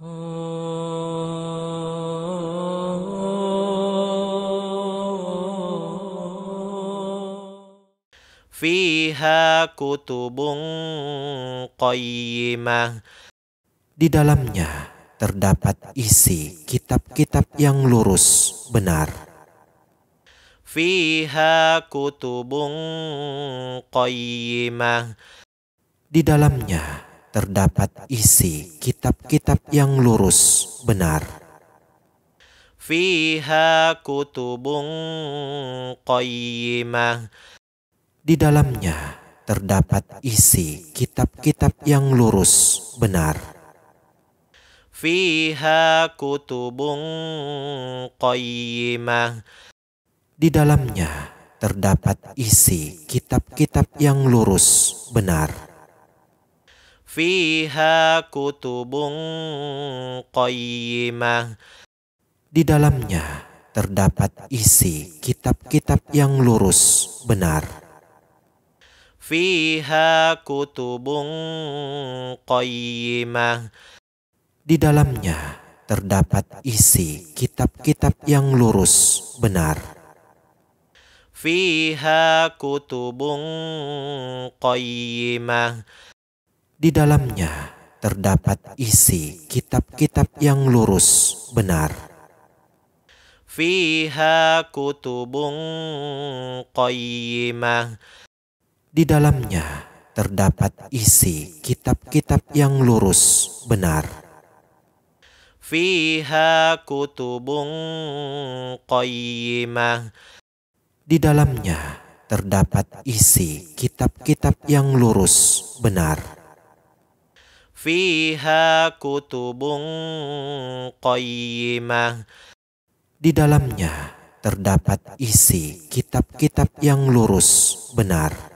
Fiha kutubun qayyimah Di dalamnya terdapat isi kitab-kitab yang lurus benar. Fiha kutubun qayyimah Di dalamnya terdapat isi kitab-kitab yang lurus benar. Fiha kutubun qayyimah. Di dalamnya terdapat isi kitab-kitab yang lurus benar. Fiha kutubun qayyimah. Di dalamnya terdapat isi kitab-kitab yang lurus benar fiha kutubun qayyimah. Di dalamnya terdapat isi kitab-kitab yang lurus, benar. Fiha kutubun qayyimah. Di dalamnya terdapat isi kitab-kitab yang lurus, benar. Fiha kutubun qayyimah di dalamnya terdapat isi kitab-kitab yang lurus benar. Fiha kutubun qayyimah. Di dalamnya terdapat isi kitab-kitab yang lurus benar. Fiha kutubun qayyimah. Di dalamnya terdapat isi kitab-kitab yang lurus benar fiha kutubun qayyimah. Di dalamnya terdapat isi kitab-kitab yang lurus, benar.